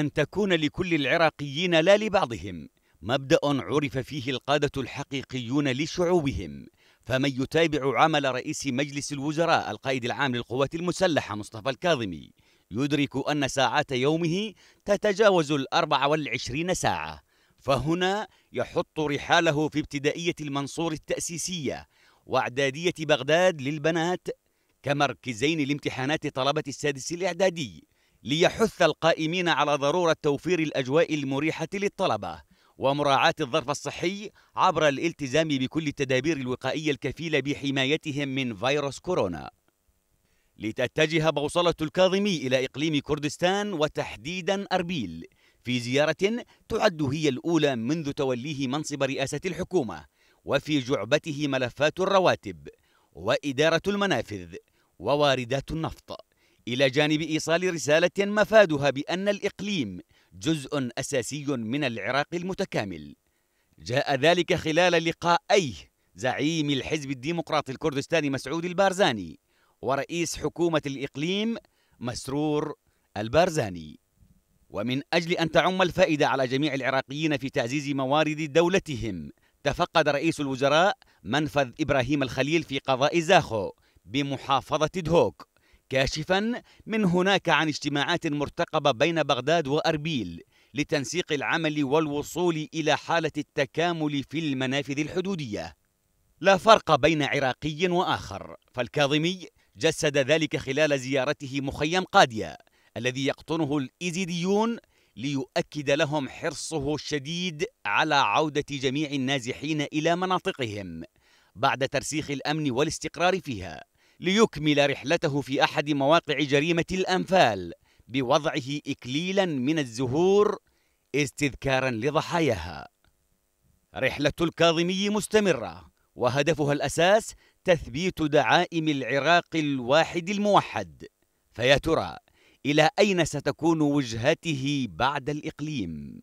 أن تكون لكل العراقيين لا لبعضهم مبدأ عرف فيه القادة الحقيقيون لشعوبهم فمن يتابع عمل رئيس مجلس الوزراء القائد العام للقوات المسلحة مصطفى الكاظمي يدرك أن ساعات يومه تتجاوز الأربع والعشرين ساعة فهنا يحط رحاله في ابتدائية المنصور التأسيسية وإعدادية بغداد للبنات كمركزين لامتحانات طلبة السادس الإعدادي ليحث القائمين على ضرورة توفير الأجواء المريحة للطلبة ومراعاة الظرف الصحي عبر الالتزام بكل التدابير الوقائية الكفيلة بحمايتهم من فيروس كورونا لتتجه بوصلة الكاظمي إلى إقليم كردستان وتحديدا أربيل في زيارة تعد هي الأولى منذ توليه منصب رئاسة الحكومة وفي جعبته ملفات الرواتب وإدارة المنافذ وواردات النفط إلى جانب إيصال رسالة مفادها بأن الإقليم جزء أساسي من العراق المتكامل جاء ذلك خلال لقائيه زعيم الحزب الديمقراطي الكردستاني مسعود البارزاني ورئيس حكومة الإقليم مسرور البارزاني ومن أجل أن تعم الفائدة على جميع العراقيين في تعزيز موارد دولتهم تفقد رئيس الوزراء منفذ إبراهيم الخليل في قضاء زاخو بمحافظة دهوك كاشفا من هناك عن اجتماعات مرتقبة بين بغداد وأربيل لتنسيق العمل والوصول إلى حالة التكامل في المنافذ الحدودية لا فرق بين عراقي وآخر فالكاظمي جسد ذلك خلال زيارته مخيم قادية الذي يقطنه الإيزيديون ليؤكد لهم حرصه الشديد على عودة جميع النازحين إلى مناطقهم بعد ترسيخ الأمن والاستقرار فيها ليكمل رحلته في أحد مواقع جريمة الأنفال بوضعه إكليلا من الزهور استذكارا لضحاياها رحلة الكاظمي مستمرة وهدفها الأساس تثبيت دعائم العراق الواحد الموحد فيا ترى إلى أين ستكون وجهته بعد الإقليم؟